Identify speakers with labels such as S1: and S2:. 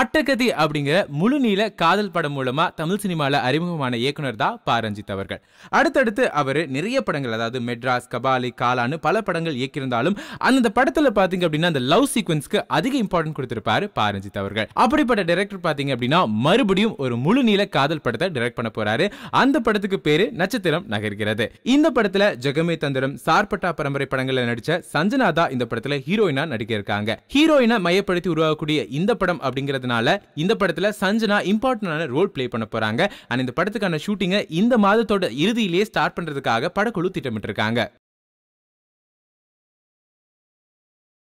S1: அட்டகதி அப்படிங்கிற முழுநீள காதல் படம் மூலமா தமிழ் சினிமாவில் அறிமுகமான இயக்குனர் தான் பாரஞ்சித் அவர்கள் அடுத்தடுத்து அவர் நிறைய படங்கள் அதாவது மெட்ராஸ் கபாலி காலான்னு பல படங்கள் இயக்கியிருந்தாலும் அந்த படத்தில் பார்த்தீங்க அப்படின்னா அந்த லவ் சீக்வன்ஸ்க்கு அதிக இம்பார்ட்டன்ட் கொடுத்திருப்பாரு பாரஞ்சித் அவர்கள் அப்படிப்பட்ட டைரக்டர் பார்த்தீங்க அப்படின்னா மறுபடியும் ஒரு முழுநீள காதல் படத்தை டைரக்ட் பண்ண போறாரு அந்த படத்துக்கு பேரு நட்சத்திரம் நகர்கிறது இந்த படத்தில் ஜெகமே தந்திரம் சார்பட்டா பரம்பரை படங்களில் நடிச்ச சஞ்சனா இந்த படத்தில் ஹீரோயினா நடிக்க இருக்காங்க ஹீரோயினை மையப்படுத்தி உருவாகக்கூடிய இந்த படம் அப்படிங்கிற இருக்கிறதுனால இந்த படத்துல சஞ்சனா இம்பார்ட்டண்டான ரோல் பிளே பண்ண போறாங்க அண்ட் இந்த படத்துக்கான ஷூட்டிங்கை இந்த மாதத்தோட இறுதியிலேயே ஸ்டார்ட் பண்றதுக்காக படக்குழு திட்டமிட்டிருக்காங்க